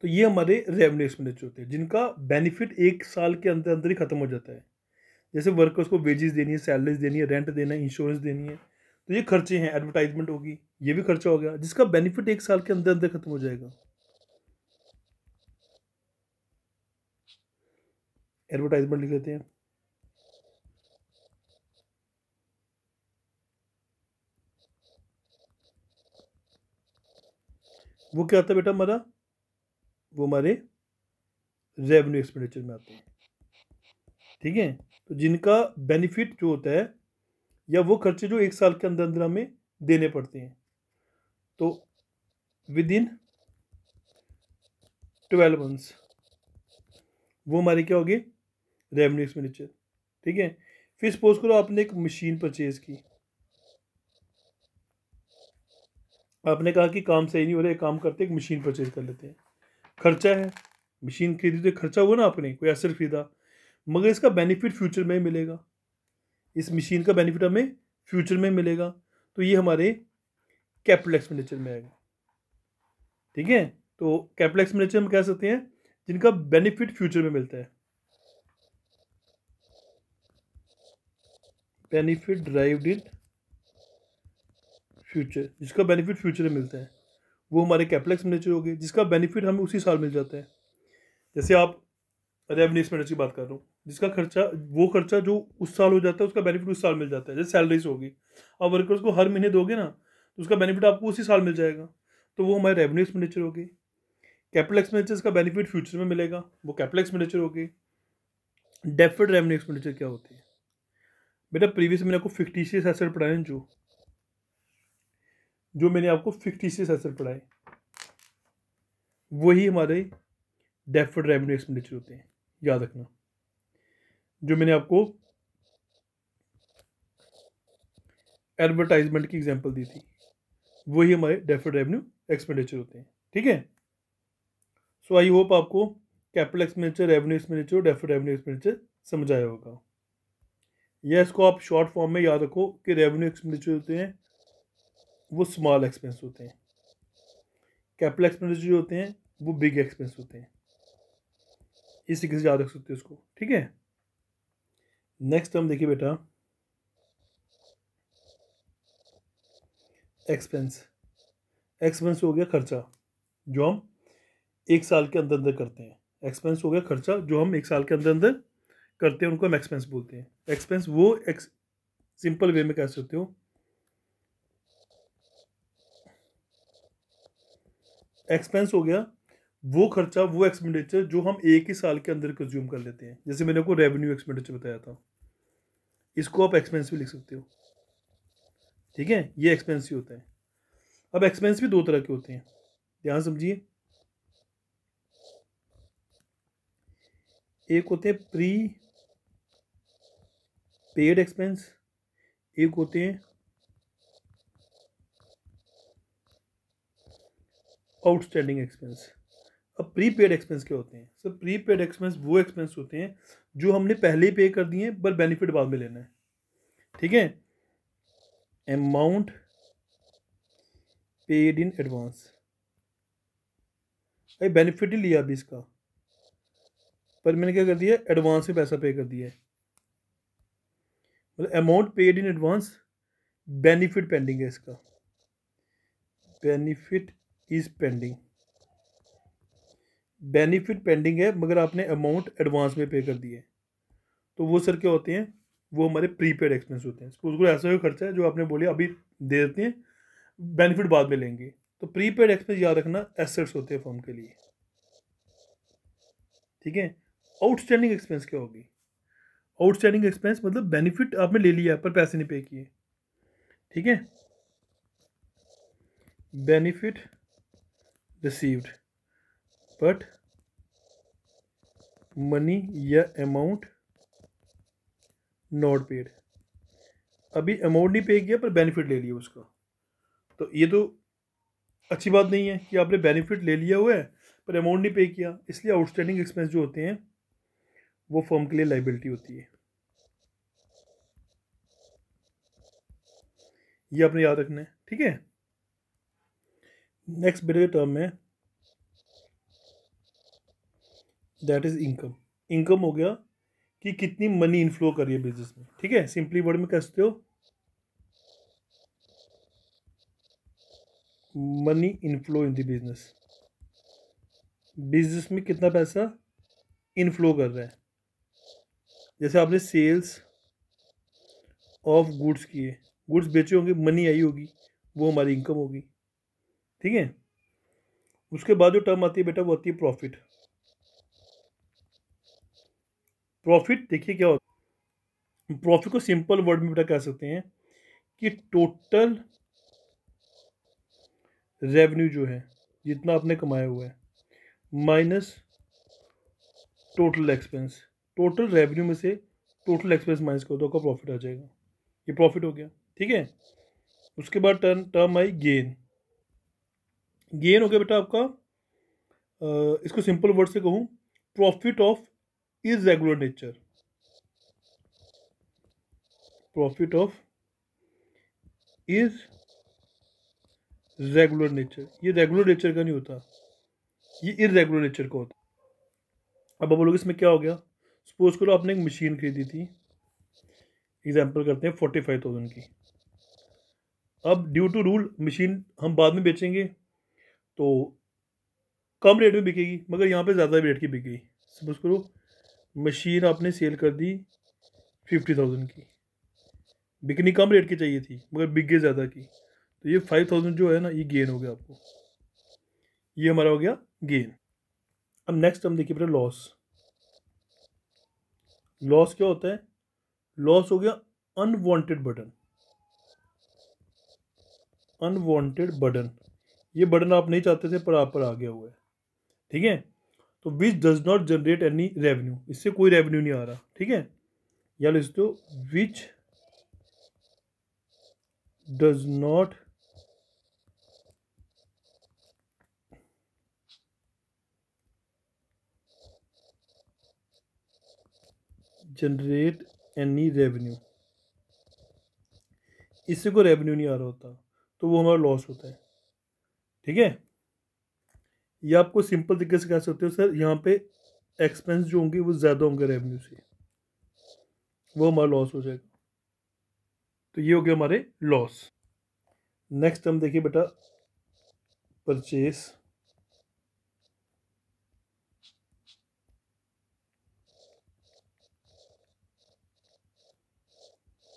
तो ये हमारे रेवेन्यू एक्सपेंडिचर होते हैं जिनका बेनिफिट एक साल के अंदर अंदर ही खत्म हो जाता है जैसे वर्कर्स को वेजेस देनी है सैलरीज देनी है रेंट देना है इंश्योरेंस देनी है तो ये खर्चे हैं एडवर्टाइजमेंट होगी ये भी खर्चा हो गया जिसका बेनिफिट एक साल के अंदर अंदर खत्म हो जाएगा एडवर्टाइजमेंट लिख लेते हैं वो क्या आता है बेटा हमारा वो हमारे रेवेन्यू एक्सपेंडिचर में आते हैं ठीक है तो जिनका बेनिफिट जो होता है या वो खर्चे जो एक साल के अंदर अंदर हमें देने पड़ते हैं तो विद इन ट्वेल्व मंथ्स वो हमारे क्या हो गए रेवन्यू एक्सपेंडिचर ठीक है फिर सपोज करो आपने एक मशीन परचेज की आपने कहा कि काम सही नहीं हो रहा है काम करते एक मशीन परचेज कर लेते हैं खर्चा है मशीन खरीदी तो खर्चा हुआ ना आपने कोई असर खरीदा मगर इसका बेनिफिट फ्यूचर में मिलेगा इस मशीन का बेनिफिट हमें फ्यूचर में मिलेगा तो ये हमारे कैपिटल एक्सपेंडिचर में आएगा ठीक है तो कैपिटल एक्सपेंडिचर हम कह सकते हैं जिनका बेनिफिट फ्यूचर में मिलता है बेनिफिट ड्राइव्ड इन फ्यूचर जिसका बेनिफिट फ्यूचर में मिलता है वो हमारे कैपिटल एक्सपेंडिचर हो गए जिसका बेनिफिट हमें उसी साल मिल जाता है जैसे आप रेवेन्यू एक्सपेंडिचर की बात कर रहा हूँ जिसका खर्चा वो खर्चा जो उस साल हो जाता है उसका बेनिफिट उस साल मिल जाता है जैसे सैलरीज होगी आप वर्कर्स को हर महीने दोगे ना तो उसका बेनिफिट आपको उसी साल मिल जाएगा तो वो हमारे रेवेन्यू एक्सपेंडिचर हो गए कैपिटल एक्सपेंडिचर का बेनिफिट फ्यूचर में मिलेगा वो कैपिटल एक्सपेंडिचर हो गए डेफिड रेवेन्यू एक्सपेंडिचर क्या होती है बेटा प्रीवियस मैंने आपको फिक्टिशियस एसेट पढ़ाए जो जो मैंने आपको फिक्टिशियस एसेट पढ़ाए वही हमारे डेफर्ड रेवेन्यू एक्सपेंडिचर होते हैं याद रखना जो मैंने आपको एडवर्टाइजमेंट की एग्जांपल दी थी वही हमारे डेफर्ड रेवेन्यू एक्सपेंडिचर होते हैं ठीक है सो आई होप आपको capital expenditure revenue expenditure deferred revenue expenditure समझाया होगा या इसको आप शॉर्ट फॉर्म में याद रखो कि रेवेन्यू एक्सपेंडिचर होते हैं वो स्मॉल एक्सपेंस होते हैं कैपिटल एक्सपेंडिचर जो होते हैं वो बिग एक्सपेंस होते हैं इस तरीके से याद रख सकते हो इसको ठीक है नेक्स्ट हम देखिए बेटा एक्सपेंस एक्सपेंस हो गया खर्चा जो हम एक साल के अंदर अंदर करते हैं एक्सपेंस हो गया खर्चा जो हम एक साल के अंदर अंदर करते हैं उनको हम एक्सपेंस बोलते हैं एक्सपेंस वो एक्स सिंपल वे में कह सकते हो एक्सपेंस हो गया वो खर्चा वो एक्सपेंडिचर जो हम एक ही साल के अंदर कंज्यूम कर लेते हैं जैसे मैंने आपको रेवेन्यू एक्सपेंडिचर बताया था इसको आप एक्सपेंस भी लिख सकते हो ठीक है ये एक्सपेंस ही होता है अब एक्सपेंस भी दो तरह के होते हैं ध्यान समझिए एक होते हैं प्री पेड एक्सपेंस एक होते हैं आउटस्टैंडिंग एक्सपेंस अब प्री पेड एक्सपेंस क्या होते हैं सर प्री पेड एक्सपेंस वो एक्सपेंस होते हैं जो हमने पहले ही पे कर दिए हैं पर बेनिफिट बाद में लेना है ठीक है अमाउंट पेड इन एडवांस भाई बेनिफिट ही लिया अभी इसका पर मैंने क्या कर दिया एडवांस में पैसा पे कर दिया है मतलब amount paid in advance benefit pending है इसका benefit is pending benefit pending है मगर आपने अमाउंट एडवांस में पे कर दिए तो वो सर क्या होते हैं वो हमारे प्रीपेड एक्सपेंस होते हैं उसको ऐसा खर्चा है जो आपने बोले अभी दे देते हैं बेनिफिट बाद में लेंगे तो प्रीपेड एक्सपेंस याद रखना एसेट्स होते हैं फॉर्म के लिए ठीक है आउटस्टैंडिंग एक्सपेंस क्या होगी आउटस्टैंडिंग एक्सपेंस मतलब बेनिफिट आपने ले लिया पर पैसे नहीं पे किए ठीक है बेनिफिट रिसीव्ड बट मनी या अमाउंट नॉट पेड अभी अमाउंट नहीं पे किया पर बेनिफिट ले लिया उसका तो ये तो अच्छी बात नहीं है कि आपने बेनिफिट ले लिया हुआ है पर अमाउंट नहीं पे किया इसलिए आउटस्टैंडिंग एक्सपेंस जो होते हैं वो फर्म के लिए लाइबिलिटी होती है ये आपने याद रखना है ठीक है नेक्स्ट बिल टर्म है दैट इज इनकम इनकम हो गया कि कितनी मनी इनफ्लो कर रही है बिजनेस में ठीक है सिंपली वर्ड में कह सकते हो money inflow in the business business में कितना पैसा इनफ्लो कर रहा है जैसे आपने सेल्स ऑफ गुड्स किए गुड्स बेचे होंगे मनी आई होगी वो हमारी इनकम होगी ठीक है उसके बाद जो टर्म आती है बेटा वो आती है प्रॉफिट प्रॉफिट देखिए क्या होता है प्रॉफिट को सिंपल वर्ड में बेटा कह सकते हैं कि टोटल रेवेन्यू जो है जितना आपने कमाया हुआ है minus total expense total revenue में से टोटल एक्सपेंस माइनस कर दो आपका प्रॉफिट आ जाएगा ये प्रॉफिट हो गया ठीक है उसके बाद turn term I gain gain हो गया बेटा आपका आ, इसको सिंपल वर्ड से कहूँ profit of is regular nature profit of is regular nature ये रेगुलर नेचर का नहीं होता ये इरेगुलर नेचर का होता अब आप बोलोगे इसमें क्या हो गया सपोज करो आपने एक मशीन खरीदी थी एग्जाम्पल करते हैं फोर्टी फाइव थाउजेंड की अब ड्यू टू रूल मशीन हम बाद में बेचेंगे तो कम रेट में बिकेगी मगर यहाँ पे ज़्यादा रेट की बिकेगी सपोज करो मशीन आपने सेल कर दी फिफ्टी थाउजेंड की बिकनी कम रेट की चाहिए थी मगर बिक गई ज़्यादा की तो ये फाइव थाउजेंड जो है ना ये गेन हो गया आपको ये हमारा हो गया गेन अब नेक्स्ट हम देखिए बेटा लॉस लॉस क्या होता है लॉस हो गया अनवांटेड बटन अनवांटेड बर्डन ये बर्डन आप नहीं चाहते थे पर आप पर आ गया हुआ है ठीक है तो which does not generate any revenue इससे कोई रेवेन्यू नहीं आ रहा ठीक है या लिख दो which does not generate any revenue इससे कोई रेवेन्यू नहीं आ रहा होता तो वो हमारा लॉस होता है ठीक है ये आपको सिंपल तरीके से कह सकते हो सर यहाँ पे एक्सपेंस जो होंगे वो ज़्यादा होंगे रेवेन्यू से वो हमारा लॉस हो जाएगा तो ये हो गया हमारे लॉस नेक्स्ट हम देखिए बेटा परचेस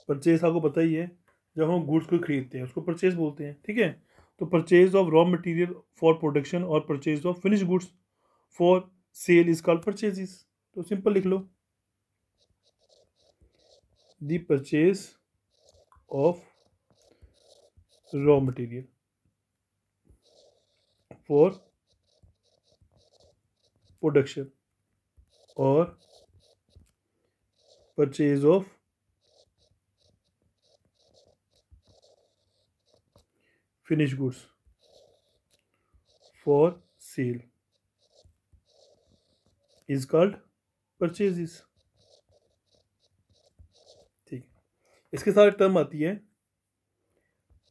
परचेस आपको पता ही है जब हम गुड्स को खरीदते हैं उसको परचेज बोलते हैं ठीक है तो purchase of raw material for production और purchase of finish goods for sale is called purchase तो सिंपल लिख लो the purchase of raw material for production और purchase of finished goods for sale is called purchases ठीक इसके साथ एक term आती है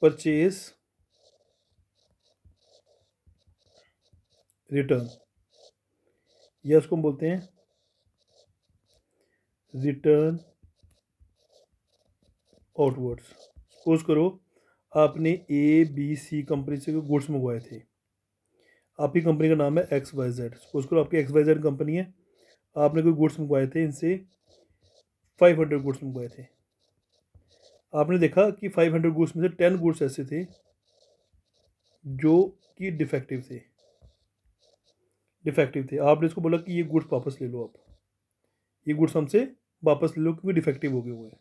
परचेज रिटर्न यह उसको हम बोलते हैं रिटर्न आउटवर्ड्स सपोज करो आपने ए बी सी कंपनी से गुड्स मंगवाए थे आपकी कंपनी का नाम है एक्स वाई जेड सपोज करो आपकी एक्स वाई जेड कंपनी है आपने कोई गुड्स मंगवाए थे इनसे फाइव हंड्रेड गुड्स मंगवाए थे आपने देखा कि फाइव हंड्रेड गुड्स में से टेन गुड्स ऐसे थे जो कि डिफेक्टिव थे डिफेक्टिव थे आपने इसको बोला कि ये गुड्स वापस ले लो आप ये गुड्स हमसे वापस ले लो क्योंकि डिफेक्टिव हो गए हुए हैं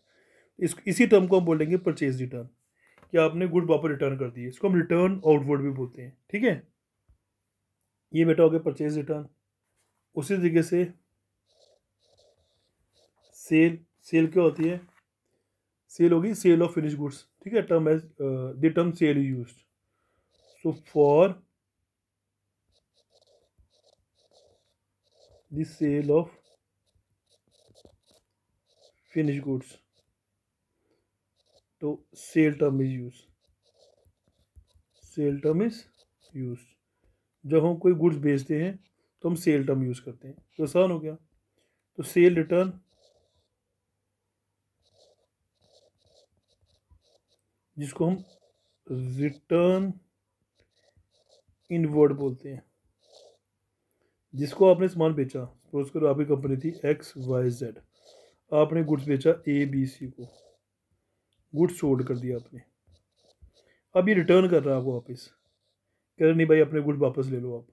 इस इसी टर्म को हम बोलेंगे परचेज रिटर्न कि आपने गुड वापस रिटर्न कर दिए इसको हम रिटर्न आउटवर्ड भी बोलते हैं ठीक है ये बेटा हो गया परचेज रिटर्न उसी तरीके से सेल सेल क्या होती है सेल होगी सेल ऑफ फिनिश गुड्स ठीक है term as the term sale is use so for the sale of finish goods तो sale term is use sale term is use जब हम कोई गुड्स बेचते हैं तो हम सेल टर्म यूज करते हैं तो आसान हो गया तो सेल रिटर्न जिसको हम रिटर्न इनवर्ड बोलते हैं जिसको आपने सामान बेचा सपोज करो आपकी कंपनी थी एक्स वाई जेड आपने गुड्स बेचा ए बी सी को गुड्स होल्ड कर दिया आपने अब ये रिटर्न कर रहा है आपको वापस कह रहे नहीं भाई अपने गुड्स वापस ले लो आप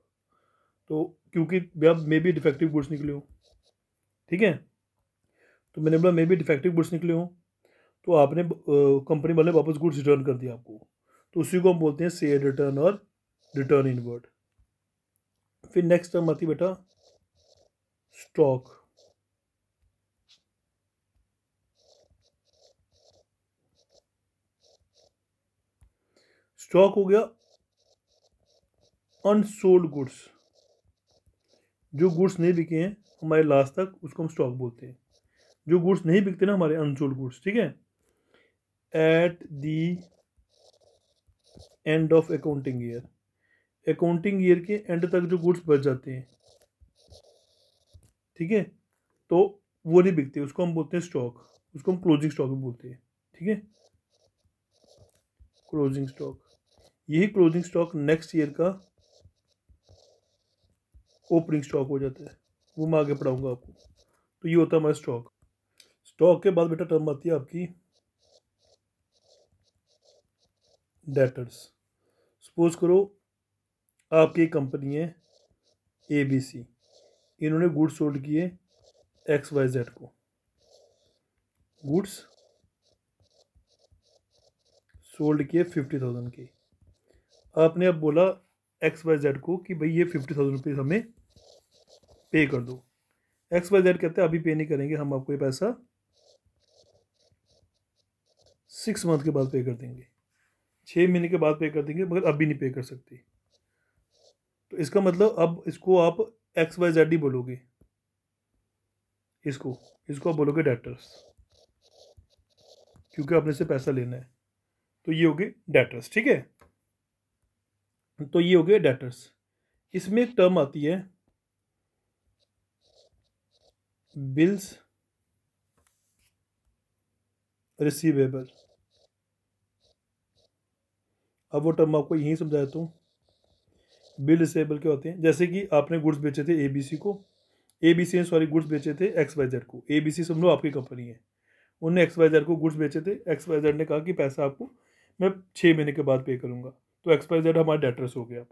तो क्योंकि अब मे बी डिफेक्टिव गुड्स निकले हों ठीक है तो मैंने बोला मे बी डिफेक्टिव गुड्स निकले हों तो आपने कंपनी वाले वापस गुड्स रिटर्न कर दिया आपको तो उसी को हम बोलते हैं सेल रिटर्न और रिटर्न इनवर्ट फिर नेक्स्ट टर्म आती बेटा स्टॉक स्टॉक हो गया अनसोल्ड गुड्स जो गुड्स नहीं बिके हैं हमारे लास्ट तक उसको हम स्टॉक बोलते हैं जो गुड्स नहीं बिकते ना हमारे अनसोल्ड गुड्स ठीक है at the end of accounting year accounting year के एंड तक जो गुड्स बच जाते हैं ठीक है तो वो नहीं बिकते उसको हम बोलते हैं स्टॉक उसको हम क्लोजिंग स्टॉक भी बोलते हैं ठीक है क्लोजिंग स्टॉक यही क्लोजिंग स्टॉक नेक्स्ट ईयर का ओपनिंग स्टॉक हो जाता है वो मैं आगे पढ़ाऊँगा आपको तो ये होता है हमारा स्टॉक स्टॉक के बाद बेटा टर्म आती है आपकी डेटर्स सपोज करो आपकी कंपनी है ए बी सी इन्होंने गुड्स सोल्ड किए एक्स वाई जेड को गुड्स सोल्ड किए फिफ्टी थाउजेंड के आपने अब बोला एक्स वाई जेड को कि भाई ये फिफ्टी थाउजेंड रुपीज़ हमें पे कर दो एक्स वाई जेड कहते हैं अभी पे नहीं करेंगे हम आपको ये पैसा सिक्स मंथ के बाद पे कर देंगे छः महीने के बाद पे कर देंगे मगर अभी नहीं पे कर सकते तो इसका मतलब अब इसको आप एक्स वाई जेड ही बोलोगे इसको इसको आप बोलोगे डेटर्स क्योंकि आपने से पैसा लेना है तो ये हो गए डेटर्स ठीक है तो ये हो गया डेटर्स इसमें एक टर्म आती है बिल्स रिसीवेबल अब वो टर्म आपको यहीं समझा देता हूँ बिल रिसीवेबल क्या होते हैं जैसे कि आपने गुड्स बेचे थे एबीसी को एबीसी ने सॉरी गुड्स बेचे थे एक्स वाई जेड को एबीसी बी सी समझो आपकी कंपनी है उनने एक्स वाई जेड को गुड्स बेचे थे एक्स वाई जेड ने कहा कि पैसा आपको मैं छः महीने के बाद पे करूँगा तो एक्स वाई जेड हमारा डेटर्स हो गया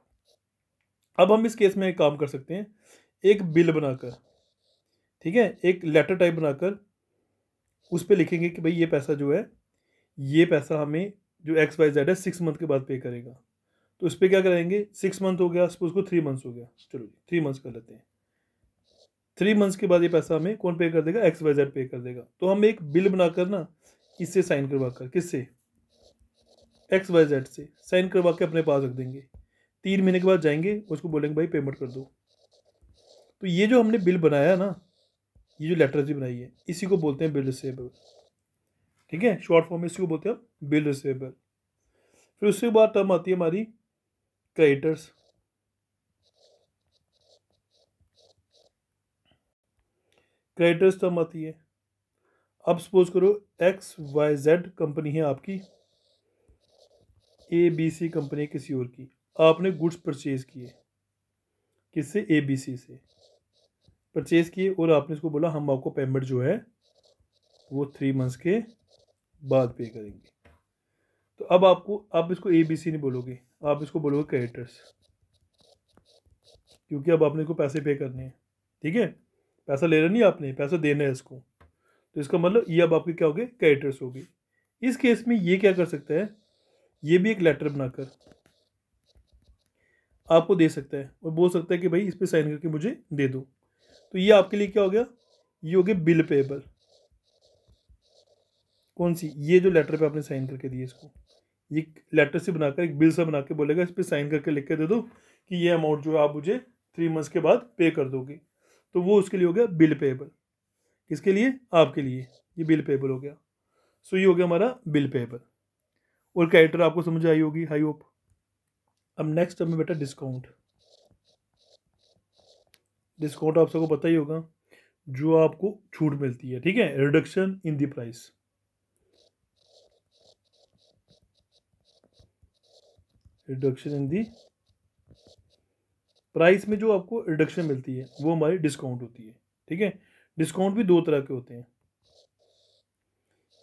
अब हम इस केस में एक काम कर सकते हैं एक बिल बनाकर ठीक है एक लेटर टाइप बनाकर उस पर लिखेंगे कि भाई ये पैसा जो है ये पैसा हमें जो एक्स वाई जेड है सिक्स मंथ के बाद पे करेगा तो इस पर क्या करेंगे सिक्स मंथ हो गया सपोज को थ्री मंथ्स हो गया चलो थ्री मंथ्स कर लेते हैं थ्री मंथ्स के बाद ये पैसा हमें कौन पे कर देगा एक्स वाई जेड पे कर देगा तो हम एक बिल बनाकर ना इससे साइन करवा कर किससे एक्स वाई जेड से साइन करवा के अपने पास रख देंगे तीन महीने के बाद जाएंगे उसको बोलेंगे भाई पेमेंट कर दो तो ये जो हमने बिल बनाया ना ये जो लेटर जी बनाई है इसी को बोलते हैं बिल रिसेबल ठीक है शॉर्ट फॉर्म में इसी को बोलते हैं बिल रिसेबल फिर उसके बाद टर्म आती है हमारी क्रेडिटर्स क्रेडिटर्स टर्म आती है अब सपोज करो एक्स वाई जेड कंपनी है आपकी ए बी सी कंपनी किसी और की आपने गुड्स परचेज किए किससे ए बी सी से परचेज़ किए और आपने इसको बोला हम आपको पेमेंट जो है वो थ्री मंथ्स के बाद पे करेंगे तो अब आपको आप इसको ए बी सी नहीं बोलोगे आप इसको बोलोगे क्रेडिटर्स क्योंकि अब आपने इसको पैसे पे करने हैं ठीक है पैसा ले रहा नहीं आपने पैसा देना है इसको तो इसका मतलब ये अब आपके क्या हो गए क्रेडिटर्स हो गए इस केस में ये क्या कर सकता है ये भी एक लेटर बनाकर आपको दे सकता है और बोल सकता है कि भाई इस पर साइन करके मुझे दे दो तो ये आपके लिए क्या हो गया ये हो गया बिल पेबल कौन सी ये जो लेटर पे आपने साइन करके दिए इसको ये लेटर से बनाकर एक बिल सा बना के बोलेगा इस पर साइन करके लिख के दे दो कि ये अमाउंट जो है आप मुझे थ्री मंथ्स के बाद पे कर दोगे तो वो उसके लिए हो गया बिल पेबल किसके लिए आपके लिए ये बिल पेबल हो गया सो ये हो गया हमारा बिल पेबल और कैरेक्टर आपको समझ आई होगी हाई होप अब नेक्स्ट हमें बेटा डिस्काउंट डिस्काउंट आप सबको पता ही होगा जो आपको छूट मिलती है ठीक है reduction in the price reduction in the price में जो आपको रिडक्शन मिलती है वो हमारी डिस्काउंट होती है ठीक है डिस्काउंट भी दो तरह के होते हैं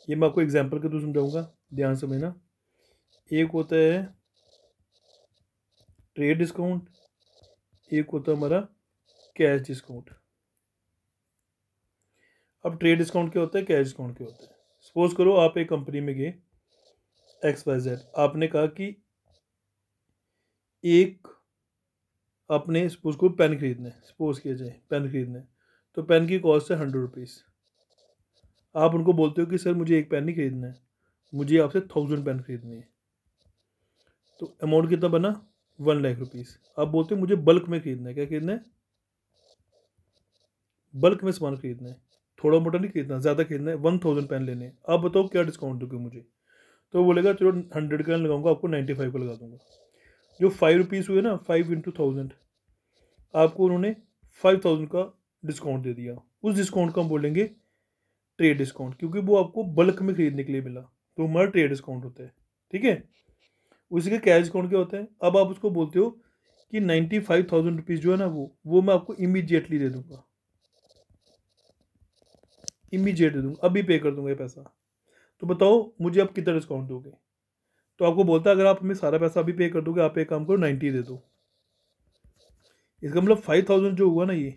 ये मैं आपको एग्जाम्पल के थ्रू समझाऊंगा ध्यान समझना एक होता है ट्रेड डिस्काउंट एक होता है हमारा कैश डिस्काउंट अब ट्रेड डिस्काउंट क्या होता है कैश डिस्काउंट क्या होता है सपोज करो आप एक कंपनी में गए एक्स वाई जेड आपने कहा कि एक आपने सपोज को पेन खरीदना है सपोज किया जाए पेन खरीदने तो पेन की कॉस्ट है हंड्रेड रुपीज़ आप उनको बोलते हो कि सर मुझे एक पेन नहीं खरीदना है मुझे आपसे थाउजेंड पेन खरीदनी है तो अमाउंट कितना बना वन लाख रुपीज़ आप बोलते हैं मुझे बल्क में खरीदना है क्या खरीदना है बल्क में सामान खरीदना है थोड़ा मोटा नहीं खरीदना ज़्यादा खरीदना है वन थाउजेंड पेन लेने हैं आप बताओ क्या डिस्काउंट दोगे मुझे तो बोलेगा चलो हंड्रेड का लगाऊंगा आपको नाइन्टी फाइव का लगा दूंगा जो फाइव रुपीज़ हुए ना फाइव इंटू थाउजेंड आपको उन्होंने फाइव थाउजेंड का डिस्काउंट दे दिया उस डिस्काउंट का हम बोलेंगे ट्रेड डिस्काउंट क्योंकि वो आपको बल्क में खरीदने के लिए मिला तो हमारा ट्रेड डिस्काउंट होता है ठीक है उसी के कैश अकाउंट क्या होते हैं अब आप उसको बोलते हो कि नाइन्टी फाइव थाउजेंड रुपीज़ जो है ना वो वो मैं आपको इमीजिएटली दे दूंगा इमीजिएट दे दूंगा अभी पे कर दूंगा ये पैसा तो बताओ मुझे आप कितना डिस्काउंट दोगे तो आपको बोलता है अगर आप हमें सारा पैसा अभी पे कर दोगे आप एक काम करो नाइन्टी दे दो इसका मतलब फाइव थाउजेंड जो हुआ ना ये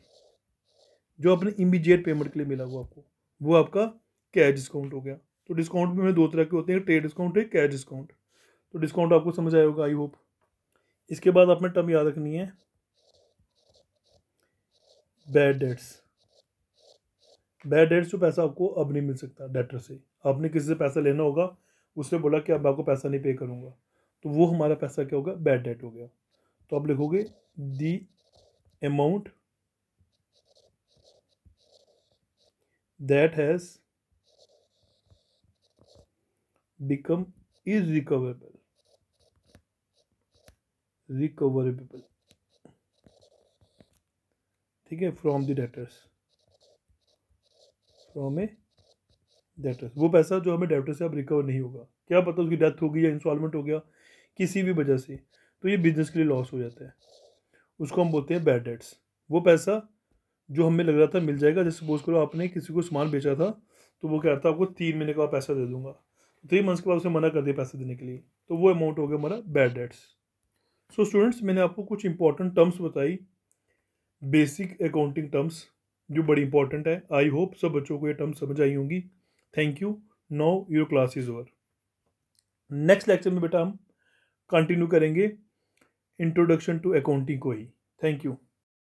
जो अपने इमीजिएट पेमेंट के लिए मिला हुआ आपको वो आपका कैश डिस्काउंट हो गया तो डिस्काउंट भी हमें दो तरह के होते हैं ट्रेड डिस्काउंट है कैश डिस्काउंट तो डिस्काउंट आपको समझ आया होगा आई होप इसके बाद आपने टर्म याद रखनी है बैड डेट्स बैड डेट्स जो पैसा आपको अब नहीं मिल सकता डेटर से आपने किसी से पैसा लेना होगा उसने बोला कि अब आपको पैसा नहीं पे करूँगा तो वो हमारा पैसा क्या होगा बैड डेट हो गया तो आप लिखोगे the amount that has become is recoverable recoverable ठीक है from the debtors from a debtors वो पैसा जो हमें डेटर से अब रिकवर नहीं होगा क्या पता उसकी डेथ होगी या इंस्टॉलमेंट हो गया किसी भी वजह से तो ये बिजनेस के लिए लॉस हो जाता है उसको हम बोलते हैं बैड डेट्स वो पैसा जो हमें लग रहा था मिल जाएगा जैसे सपोज करो आपने किसी को सामान बेचा था तो वो कह रहा था आपको तीन महीने का पैसा दे दूंगा थ्री तो मंथ्स के बाद उसे मना कर दिया पैसा देने के लिए तो वो अमाउंट हो गया हमारा bad debts so so, students मैंने आपको कुछ इंपॉर्टेंट टर्म्स बताई बेसिक अकाउंटिंग टर्म्स जो बड़ी इंपॉर्टेंट है आई होप सब बच्चों को ये टर्म्स समझ आई होंगी thank you no your class is over next lecture में बेटा हम कंटिन्यू करेंगे इंट्रोडक्शन टू अकाउंटिंग को ही थैंक यू